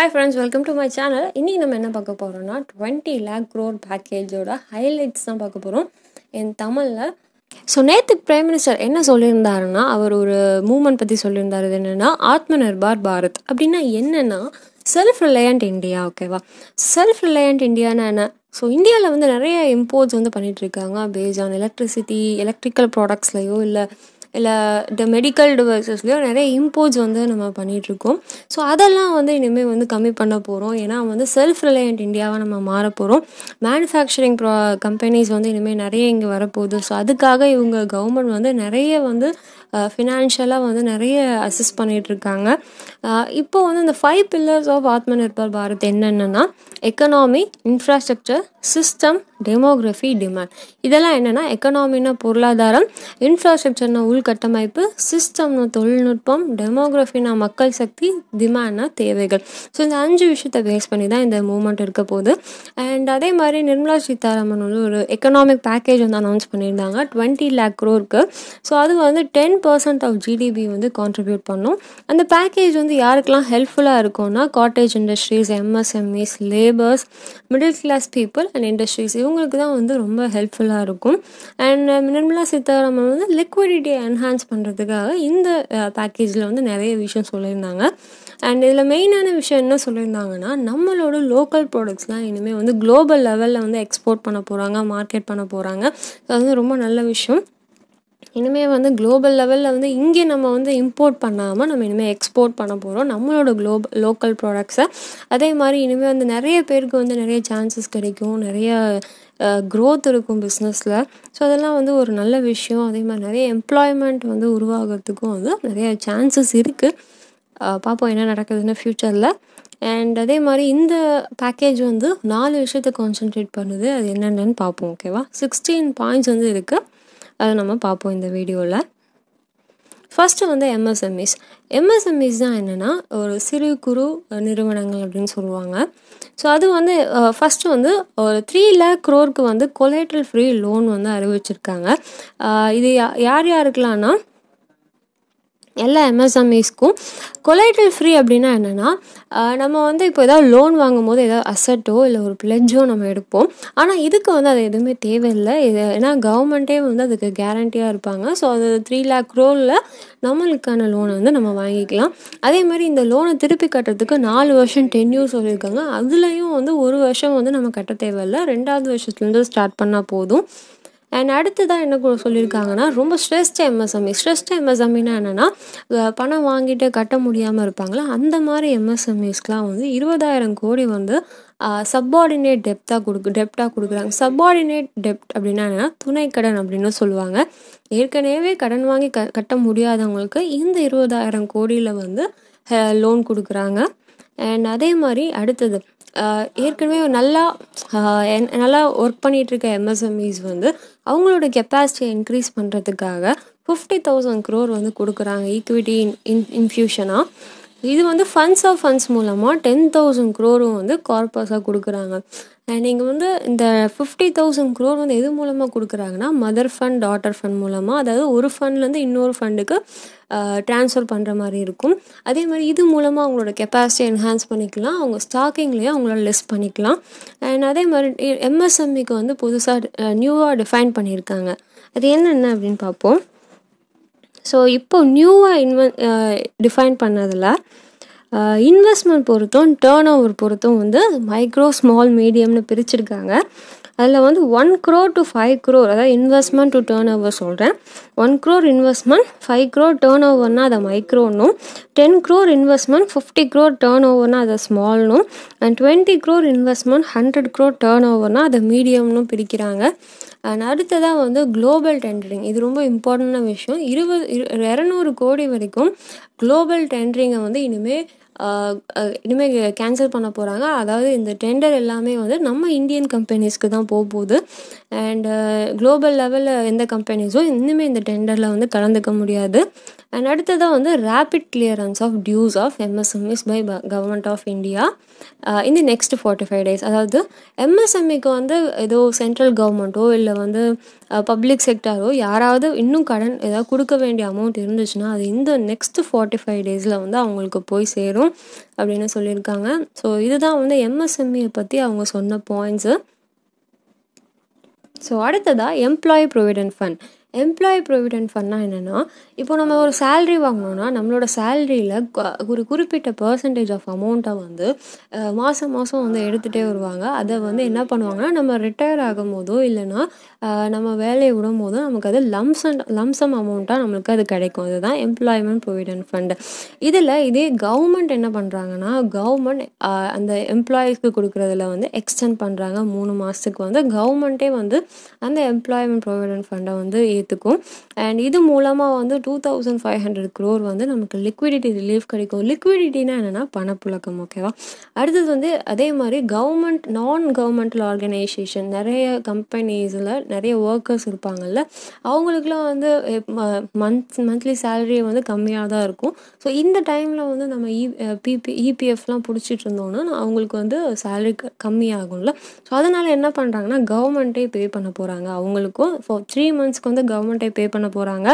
hi friends welcome to my channel இன்றைக்கி நம்ம என்ன பார்க்க போகிறோம்னா டுவெண்ட்டி லேக் க்ரோர் பேக்கேஜோட ஹைலைட்ஸ் தான் பார்க்க போகிறோம் என் தமிழில் ஸோ நேற்று பிரைம் மினிஸ்டர் என்ன சொல்லியிருந்தாருன்னா அவர் ஒரு மூமெண்ட் பற்றி சொல்லியிருந்தார் அது என்னென்னா ஆத்ம நிர்பார் பாரத் அப்படின்னா என்னென்னா செல்ஃப் ரிலையண்ட் இந்தியா ஓகேவா செல்ஃப் ரிலையண்ட் இந்தியானா என்ன ஸோ இந்தியாவில் வந்து நிறைய இம்போர்ட்ஸ் வந்து பண்ணிகிட்ருக்காங்க பேஸ் ஆன் எலக்ட்ரிசிட்டி எலக்ட்ரிக்கல் ப்ராடக்ட்ஸ்லையோ இல்லை இல்லை இந்த மெடிக்கல் டிவைசஸ்லேயோ நிறைய இம்போர்ட்ஸ் வந்து நம்ம பண்ணிகிட்ருக்கோம் ஸோ அதெல்லாம் வந்து இனிமேல் வந்து கம்மி பண்ண போகிறோம் ஏன்னா வந்து செல்ஃப் ரிலையண்ட் இந்தியாவாக நம்ம மாற போகிறோம் மேனுஃபேக்சரிங் ப்ரா கம்பெனிஸ் வந்து இனிமேல் நிறைய இங்கே வரப்போகுது ஸோ அதுக்காக இவங்க கவர்மெண்ட் வந்து நிறைய வந்து ஃபினான்ஷியலாக வந்து நிறைய அசிஸ்ட் பண்ணிகிட்டு இருக்காங்க இப்போ வந்து இந்த ஃபைவ் பில்லர்ஸ் ஆஃப் ஆத்ம நிர்பர் பாரத் என்னென்னா economy infrastructure system demography demand இதெல்லாம் என்னென்னா எக்கனாமின்னா பொருளாதாரம் இன்ஃப்ராஸ்ட்ரக்சர்னா உள்கட்டமைப்பு சிஸ்டம்னா தொழில்நுட்பம் டெமோகிராஃபினா மக்கள் சக்தி டிமாண்ட்னா தேவைகள் ஸோ இந்த அஞ்சு விஷயத்தை பேஸ் பண்ணி தான் இந்த மூமெண்ட் இருக்க போகுது அண்ட் அதே மாதிரி நிர்மலா சீதாராமன் வந்து ஒரு எக்கனாமிக் பேக்கேஜ் வந்து அனௌன்ஸ் பண்ணியிருந்தாங்க டுவெண்ட்டி லேக் க்ரோருக்கு ஸோ அது வந்து ten ten percent of GDP வந்து கான்ட்ரிபியூட் பண்ணும் அந்த பேக்கேஜ் வந்து யாருக்கெல்லாம் ஹெல்ப்ஃபுல்லாக இருக்கும்னா cottage industries MSMEs labours middle class people and industries இவங்களுக்கு தான் வந்து ரொம்ப ஹெல்ப்ஃபுல்லாக இருக்கும் அண்ட் uh, நிர்மலா சீதாராமன் வந்து லிக்விடிட்டியை என்ஹான்ஸ் பண்ணுறதுக்காக இந்த பேக்கேஜில் uh, வந்து நிறைய விஷயம் சொல்லியிருந்தாங்க அண்ட் இதில் மெயினான விஷயம் என்ன சொல்லியிருந்தாங்கன்னா நம்மளோட லோக்கல் ப்ராடக்ட்ஸ்லாம் இனிமேல் வந்து குளோபல் லெவலில் வந்து எக்ஸ்போர்ட் பண்ண போகிறாங்க மார்க்கெட் பண்ண போகிறாங்க அது வந்து ரொம்ப நல்ல விஷயம் இனிமே வந்து குளோபல் லெவலில் வந்து இங்கே நம்ம வந்து இம்போர்ட் பண்ணாமல் நம்ம இனிமேல் எக்ஸ்போர்ட் பண்ண போகிறோம் நம்மளோட குளோபல் லோக்கல் ப்ராடக்ட்ஸை அதே மாதிரி இனிமேல் வந்து நிறைய பேருக்கு வந்து நிறைய சான்சஸ் கிடைக்கும் நிறைய க்ரோத் இருக்கும் பிஸ்னஸில் ஸோ அதெல்லாம் வந்து ஒரு நல்ல விஷயம் அதே மாதிரி நிறைய எம்ப்ளாய்மெண்ட் வந்து உருவாகிறதுக்கும் வந்து நிறைய சான்சஸ் இருக்குது பார்ப்போம் என்ன நடக்குதுன்னு ஃப்யூச்சரில் அண்ட் அதே மாதிரி இந்த பேக்கேஜ் வந்து நாலு விஷயத்தை கான்சென்ட்ரேட் பண்ணுது அது என்னென்னு பார்ப்போம் ஓகேவா சிக்ஸ்டீன் பாயிண்ட்ஸ் வந்து இருக்குது அதை நம்ம பார்ப்போம் இந்த வீடியோவில் ஃபஸ்ட்டு வந்து எம்எஸ்எம்இஸ் எம்எஸ்எம்இஸ் தான் என்னென்னா ஒரு சிறு குறு நிறுவனங்கள் அப்படின்னு சொல்லுவாங்க ஸோ அது வந்து ஃபஸ்ட்டு வந்து ஒரு த்ரீ லேக் க்ரோருக்கு வந்து கொலேட்ரல் ஃப்ரீ லோன் வந்து அறிவிச்சிருக்காங்க இது யார் யாருக்கெல்லாம்னா எல்லா எம்எஸ்எம்இஸ்க்கும் கொலைட்டல் ஃப்ரீ அப்படின்னா என்னென்னா நம்ம வந்து இப்போ ஏதாவது லோன் வாங்கும்போது ஏதாவது அசட்டோ இல்லை ஒரு பிளெஜோ நம்ம எடுப்போம் ஆனால் இதுக்கு வந்து அது எதுவுமே தேவையில்லை இது ஏன்னா கவர்மெண்ட்டே வந்து அதுக்கு கேரண்டியாக இருப்பாங்க ஸோ அது த்ரீ லேக் ரோலில் நம்மளுக்கான லோனை வந்து நம்ம வாங்கிக்கலாம் அதே மாதிரி இந்த லோனை திருப்பி கட்டுறதுக்கு நாலு வருஷம் டென் இயர்ஸ் சொல்லியிருக்காங்க அதுலேயும் வந்து ஒரு வருஷம் வந்து நம்ம கட்ட தேவையில்லை ரெண்டாவது வருஷத்துலேருந்து ஸ்டார்ட் பண்ணால் போதும் அண்ட் தான் என்ன சொல்லியிருக்காங்கன்னா ரொம்ப ஸ்ட்ரெஸ்ட் எம்எஸ்எம்இ ஸ்ட்ரெஸ்ட் எம்எஸ்எம்இனா என்னென்னா பணம் வாங்கிட்டு கட்ட முடியாமல் இருப்பாங்களா அந்த மாதிரி எம்எஸ்எம்இஸ்க்கெலாம் வந்து இருபதாயிரம் கோடி வந்து சப்பார்டினேட் டெப்தாக கொடுக்கு டெப்டாக கொடுக்குறாங்க சப்பார்டினேட் டெப்ட் அப்படின்னா என்னென்னா துணை கடன் அப்படின்னு சொல்லுவாங்க ஏற்கனவே கடன் வாங்கி க கட்ட முடியாதவங்களுக்கு இந்த இருபதாயிரம் கோடியில் வந்து லோன் கொடுக்குறாங்க அண்ட் அதே மாதிரி அடுத்தது ஏற்கனவே நல்லா நல்லா ஒர்க் பண்ணிகிட்ருக்க எம்எஸ்எம்இஸ் வந்து அவங்களோட கெப்பாசிட்டியை இன்க்ரீஸ் பண்ணுறதுக்காக ஃபிஃப்டி தௌசண்ட் க்ரோர் வந்து கொடுக்குறாங்க ஈக்விட்டி இன் இன் இன்ஃபியூஷனாக இது வந்து ஃபண்ட்ஸ் ஆஃப் ஃபண்ட்ஸ் மூலமாக டென் தௌசண்ட் க்ரோரும் வந்து கார்பஸாக கொடுக்குறாங்க அண்ட் நீங்கள் வந்து இந்த ஃபிஃப்டி தௌசண்ட் க்ரோர் வந்து எது மூலமாக கொடுக்குறாங்கன்னா மதர் ஃபண்ட் டாட்டர் ஃபண்ட் மூலமாக அதாவது ஒரு ஃபண்ட்லேருந்து இன்னொரு ஃபண்டுக்கு ட்ரான்ஸ்ஃபர் பண்ணுற மாதிரி இருக்கும் அதே மாதிரி இது மூலமாக அவங்களோட கெப்பாசிட்டி என்ஹான்ஸ் பண்ணிக்கலாம் அவங்க ஸ்டாக்கிங்லேயே அவங்களால லெஸ் பண்ணிக்கலாம் அண்ட் அதே மாதிரி எம்எஸ்எம்இக்கு e வந்து புதுசாக நியூவாக டிஃபைன் பண்ணியிருக்காங்க அது என்னென்ன அப்படின்னு பார்ப்போம் ஸோ இப்போ நியூவாக இன்வெ டிஃபைன் பண்ணதில் இன்வெஸ்ட்மெண்ட் பொறுத்தும் டேர்ன் ஓவர் பொறுத்தும் வந்து மைக்ரோ ஸ்மால் மீடியம்னு பிரிச்சுருக்காங்க அதில் வந்து one crore to five crore அதாவது இன்வெஸ்ட்மெண்ட் டு டேர்ன் ஓவர் சொல்கிறேன் one crore investment five crore டேர்ன் ஓவர்னால் அதை மைக்ரோன்னும் ten crore investment fifty crore டேர்ன் ஓவர்னால் அதை ஸ்மால்னும் and twenty crore investment hundred crore டேர்ன் ஓவர்னால் அதை மீடியம்னு பிரிக்கிறாங்க அண்ட் அடுத்ததாக வந்து குளோபல் டெண்டரிங் இது ரொம்ப இம்பார்ட்டண்டான விஷயம் இருபது இரநூறு கோடி வரைக்கும் குளோபல் டெண்டரிங்கை வந்து இனிமேல் இனிமேல் கேன்சல் பண்ண போகிறாங்க அதாவது இந்த டெண்டர் எல்லாமே வந்து நம்ம இந்தியன் கம்பெனிஸ்க்கு தான் போக போகுது அண்டு குளோபல் லெவலில் எந்த கம்பெனிஸும் இன்னுமே இந்த டெண்டரில் வந்து கலந்துக்க முடியாது அண்ட் அடுத்ததாக வந்து rapid clearance of dues of MSMEs by government of India இந்த நெக்ஸ்ட் ஃபார்ட்டி ஃபைவ் டேஸ் அதாவது எம்எஸ்எம்இக்கு e வந்து ஏதோ சென்ட்ரல் கவர்மெண்ட்டோ இல்லை வந்து பப்ளிக் uh, செக்டாரோ யாராவது இன்னும் கடன் ஏதாவது கொடுக்க வேண்டிய அமௌண்ட் இருந்துச்சுன்னா அது இந்த நெக்ஸ்ட் ஃபார்ட்டி ஃபைவ் டேஸில் வந்து அவங்களுக்கு போய் சேரும் அப்படின்னு சொல்லியிருக்காங்க ஸோ இதுதான் வந்து எம்எஸ்எம்இயை e பற்றி அவங்க சொன்ன பாயிண்ட்ஸு ஸோ அடுத்ததாக employee provident fund employee provident ஃபண்ட்னா என்னென்னா இப்போ நம்ம ஒரு சேல்ரி வாங்கினோன்னா நம்மளோட சேல்ரியில் ஒரு குறிப்பிட்ட பர்சன்டேஜ் ஆஃப் அமௌண்ட்டை வந்து மாதம் மாதம் வந்து எடுத்துகிட்டே வருவாங்க அதை வந்து என்ன பண்ணுவாங்கன்னா நம்ம ரிட்டையர் ஆகும் போதோ இல்லைன்னா நம்ம வேலையை விடும் போதும் நமக்கு அது அண்ட் லம்சம் அமௌண்ட்டாக நம்மளுக்கு அது கிடைக்கும் அதுதான் எம்ப்ளாய்மெண்ட் ப்ரொவிடென்ட் ஃபண்டு இதில் இதே கவர்மெண்ட் என்ன பண்ணுறாங்கன்னா கவர்மெண்ட் அந்த எம்ப்ளாயிஸ்க்கு கொடுக்குறதுல வந்து எக்ஸ்டெண்ட் பண்ணுறாங்க மூணு மாதத்துக்கு வந்து கவர்மெண்ட்டே வந்து அந்த எம்ப்ளாய்மெண்ட் ப்ரொவிடென்ட் ஃபண்டை வந்து விஷயத்துக்கும் அண்ட் இது மூலமாக வந்து two thousand five hundred crore வந்து நமக்கு லிக்விடிட்டி ரிலீஃப் கிடைக்கும் லிக்விடிட்டினா என்னென்னா பணப்புழக்கம் ஓகேவா அடுத்தது வந்து அதே மாதிரி கவர்மெண்ட் நான் கவர்மெண்டல் ஆர்கனைசேஷன் நிறைய கம்பெனிஸில் நிறைய ஒர்க்கர்ஸ் இருப்பாங்கல்ல அவங்களுக்குலாம் வந்து மந்த் மந்த்லி சேலரியை வந்து கம்மியாக தான் இருக்கும் ஸோ இந்த டைமில் வந்து நம்ம இ e, பிபி இபிஎஃப்லாம் e பிடிச்சிட்டு இருந்தோன்னா அவங்களுக்கு வந்து சேலரி கம்மியாகும்ல ஸோ அதனால் என்ன பண்ணுறாங்கன்னா கவர்மெண்ட்டே பே பண்ண போகிறாங்க அவங்களுக்கும் ஃபார் த்ரீ மந்த்ஸ்க்கு வந்து கவர்மெண்ட்டை பே பண்ண போகிறாங்க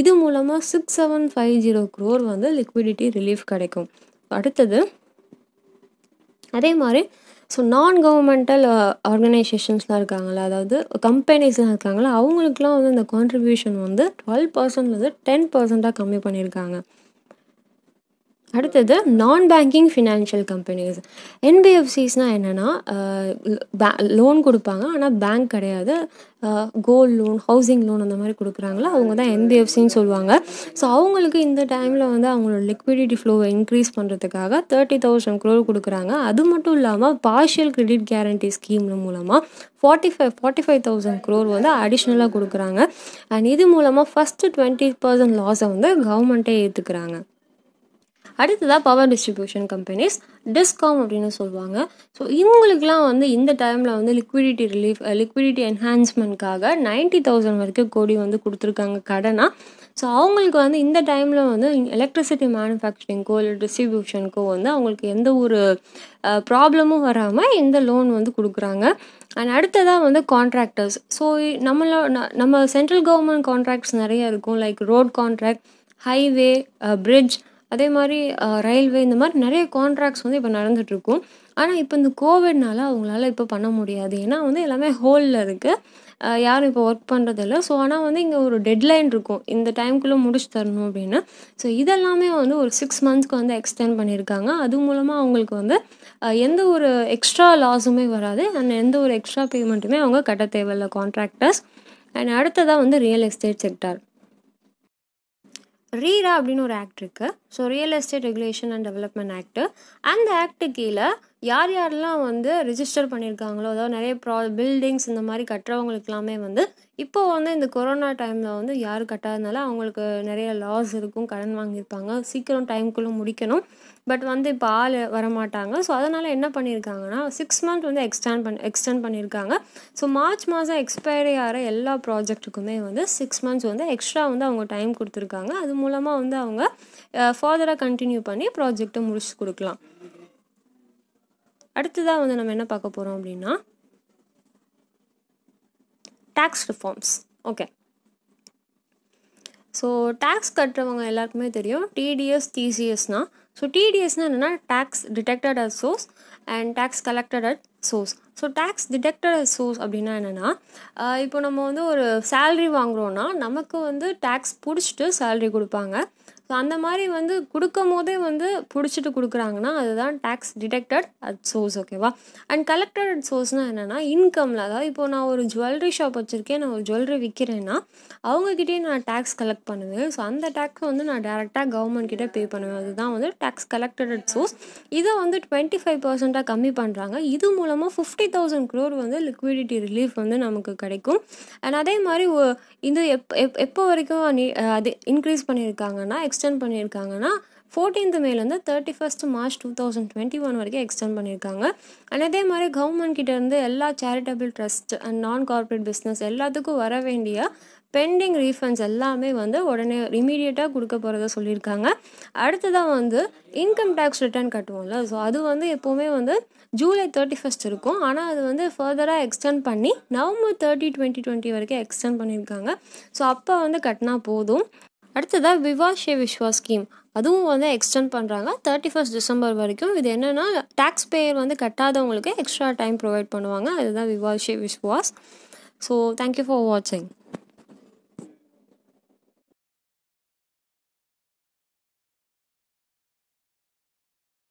இது மூலமாக six seven five zero crore வந்து லிக்விடிட்டி ரிலீஃப் கிடைக்கும் அடுத்தது அதே மாதிரி ஸோ நான் கவர்மெண்டல் ஆர்கனைசேஷன்ஸ்லாம் இருக்காங்களா அதாவது கம்பெனிஸ்லாம் இருக்காங்களா அவங்களுக்குலாம் வந்து இந்த கான்ட்ரிபியூஷன் வந்து டுவெல் பர்சன்ட்லேருந்து டென் பர்சண்ட்டாக கம்மி பண்ணியிருக்காங்க அடுத்தது நான் பேங்கிங் ஃபினான்ஷியல் கம்பெனிஸ் என்பிஎஃப்சிஸ்னால் என்னென்னா பே லோன் கொடுப்பாங்க ஆனால் பேங்க் கிடையாது கோல்டு லோன் ஹவுசிங் லோன் அந்த மாதிரி கொடுக்குறாங்களோ அவங்க தான் என்பிஎஃப்சின்னு சொல்லுவாங்க ஸோ அவங்களுக்கு இந்த டைமில் வந்து அவங்களோட லிக்விடிட்டி ஃப்ளோவை இன்க்ரீஸ் பண்ணுறதுக்காக தேர்ட்டி தௌசண்ட் க்ரோர் கொடுக்குறாங்க அது மட்டும் இல்லாமல் பார்ஷியல் கிரெடிட் கேரண்டி ஸ்கீம் மூலமாக forty five forty five thousand crore வந்து அடிஷ்னலாக கொடுக்குறாங்க அண்ட் இது மூலமாக ஃபஸ்ட்டு டுவெண்ட்டி பர்சன்ட் லாஸை வந்து கவர்மெண்ட்டே ஏற்றுக்கிறாங்க அடுத்ததாக பவர் டிஸ்ட்ரிபியூஷன் கம்பெனிஸ் டிஸ்காம் அப்படின்னு சொல்லுவாங்க ஸோ இவங்களுக்குலாம் வந்து இந்த டைமில் வந்து லிக்விடிட்டி ரிலீஃப் லிக்விடிட்டி என்ஹான்ஸ்மெண்ட்காக நைன்ட்டி தௌசண்ட் வரைக்கும் கோடி வந்து கொடுத்துருக்காங்க கடனாக ஸோ அவங்களுக்கு வந்து இந்த டைமில் வந்து எலக்ட்ரிசிட்டி மேனுஃபேக்சரிங்கோ இல்லை டிஸ்ட்ரிபியூஷனுக்கோ வந்து அவங்களுக்கு எந்த ஒரு ப்ராப்ளமும் வராமல் இந்த லோன் வந்து கொடுக்குறாங்க அண்ட் அடுத்ததாக வந்து கான்ட்ராக்டர்ஸ் ஸோ நம்மளோ நம்ம சென்ட்ரல் கவர்மெண்ட் கான்ட்ராக்ட்ஸ் நிறைய இருக்கும் like road contract highway bridge அதே மாதிரி ரயில்வே இந்த மாதிரி நிறைய கான்ட்ராக்ட்ஸ் வந்து இப்போ நடந்துகிட்ருக்கும் ஆனால் இப்போ இந்த கோவிட்னால அவங்களால இப்போ பண்ண முடியாது ஏன்னா வந்து எல்லாமே ஹோலில் இருக்குது யாரும் இப்போ ஒர்க் பண்ணுறதில்ல ஸோ ஆனால் வந்து இங்கே ஒரு டெட்லைன் இருக்கும் இந்த டைம்குள்ளே முடிச்சு தரணும் அப்படின்னு ஸோ இதெல்லாமே வந்து ஒரு சிக்ஸ் மந்த்ஸ்க்கு வந்து எக்ஸ்டெண்ட் பண்ணியிருக்காங்க அது மூலமாக அவங்களுக்கு வந்து எந்த ஒரு எக்ஸ்ட்ரா லாஸுமே வராது அண்ட் எந்த ஒரு எக்ஸ்ட்ரா பேமெண்ட்டுமே அவங்க கட்ட தேவையில்லை கான்ட்ராக்டர்ஸ் அண்ட் அடுத்ததாக வந்து ரியல் எஸ்டேட் செக்டார் ரீரா அப்படின்னு ஒரு ஆக்ட் இருக்குது so real estate regulation and development act அந்த ஆக்ட்டு கீழே யார் யாரெல்லாம் வந்து ரிஜிஸ்டர் பண்ணியிருக்காங்களோ அதாவது நிறைய ப்ரா பில்டிங்ஸ் இந்த மாதிரி கட்டுறவங்களுக்கெல்லாமே வந்து இப்போ வந்து இந்த கொரோனா டைமில் வந்து யார் கட்டாதனால அவங்களுக்கு நிறைய லாஸ் இருக்கும் கடன் வாங்கியிருப்பாங்க சீக்கிரம் டைம்குள்ளே முடிக்கணும் பட் வந்து இப்போ ஆள் வரமாட்டாங்க ஸோ அதனால் என்ன பண்ணியிருக்காங்கன்னா சிக்ஸ் மந்த் வந்து எக்ஸ்டெண்ட் பண்ணி எக்ஸ்டெண்ட் பண்ணியிருக்காங்க ஸோ மார்ச் மாதம் எக்ஸ்பைரி ஆகிற எல்லா ப்ராஜெக்ட்டுக்குமே வந்து சிக்ஸ் மந்த்ஸ் வந்து எக்ஸ்ட்ரா வந்து அவங்க டைம் கொடுத்துருக்காங்க அது மூலமாக வந்து அவங்க ஃபர்தராக கண்டினியூ பண்ணி ப்ராஜெக்டை முடிச்சு கொடுக்கலாம் அடுத்ததாக வந்து நம்ம என்ன பார்க்க போகிறோம் அப்படின்னா tax reforms okay so tax கட்டுறவங்க எல்லாருக்குமே தெரியும் டிடிஎஸ் டிசிஎஸ்னா ஸோ டிடிஎஸ்னால் என்னென்னா tax deducted at source and tax collected at source so tax deducted at source அப்படின்னா என்னென்னா இப்போ நம்ம வந்து ஒரு சேல்ரி வாங்குகிறோன்னா நமக்கு வந்து டேக்ஸ் பிடிச்சிட்டு சேல்ரி கொடுப்பாங்க ஸோ அந்த மாதிரி வந்து கொடுக்கும் போதே வந்து பிடிச்சிட்டு கொடுக்குறாங்கன்னா அதுதான் டேக்ஸ் டிடெக்டட் அட் சோர்ஸ் ஓகேவா அண்ட் கலெக்டட் அட் சோர்ஸ்னால் என்னென்னா இன்கமில் அதாவது இப்போ நான் ஒரு ஜுவல்லரி ஷாப் வச்சுருக்கேன் நான் ஒரு ஜுவல்லரி விற்கிறேன்னா அவங்கக்கிட்டேயும் நான் டேக்ஸ் கலெக்ட் பண்ணுவேன் ஸோ அந்த டேக்ஸ் வந்து நான் டேரெக்டாக கவர்மெண்ட் கிட்டே பே பண்ணுவேன் அதுதான் வந்து டேக்ஸ் கலெக்டட் அட் சோர்ஸ் இதை வந்து டுவெண்ட்டி ஃபைவ் பர்சென்ட்டாக கம்மி பண்ணுறாங்க இது மூலமாக ஃபிஃப்டி தௌசண்ட் க்ரோர் வந்து லிக்விடிட்டி ரிலீஃப் வந்து நமக்கு கிடைக்கும் அண்ட் அதே மாதிரி இது எப் எப்போ வரைக்கும் அது இன்க்ரீஸ் பண்ணியிருக்காங்கன்னா எக்ஸ் எக்ஸ்டென்ட் பண்ணியிருக்காங்கன்னா ஃபோர்டீன்த் மேலேருந்து thirty first March two thousand twenty one வரைக்கும் எக்ஸ்டென்ட் பண்ணியிருக்காங்க அண்ட் அதே மாதிரி கவர்மெண்ட் கிட்டேருந்து எல்லா charitable trust and non corporate business எல்லாத்துக்கும் வர வேண்டிய பெண்டிங் ரீஃபண்ட்ஸ் எல்லாமே வந்து உடனே இமீடியட்டாக கொடுக்க போகிறத சொல்லியிருக்காங்க அடுத்ததான் வந்து இன்கம் டேக்ஸ் ரிட்டர்ன் கட்டுவோம்ல ஸோ அது வந்து எப்போவுமே வந்து ஜூலை தேர்ட்டி ஃபஸ்ட் இருக்கும் ஆனால் அது வந்து ஃபர்தராக எக்ஸ்டெண்ட் பண்ணி நவம்பர் தேர்ட்டி டுவெண்ட்டி டுவெண்ட்டி வரைக்கும் எக்ஸ்டெண்ட் பண்ணியிருக்காங்க ஸோ அப்போ வந்து கட்டினா போதும் அடுத்ததாக விவா ஷே விஸ்வா ஸ்கீம் அதுவும் வந்து எக்ஸ்டெண்ட் பண்ணுறாங்க தேர்ட்டி ஃபஸ்ட் டிசம்பர் வரைக்கும் இது என்னென்னா டேக்ஸ் பேயர் வந்து கட்டாதவங்களுக்கு எக்ஸ்ட்ரா டைம் ப்ரொவைட் பண்ணுவாங்க அதுதான் விவா ஷே விஸ்வாஸ் ஸோ தேங்க்யூ ஃபார் வாட்சிங்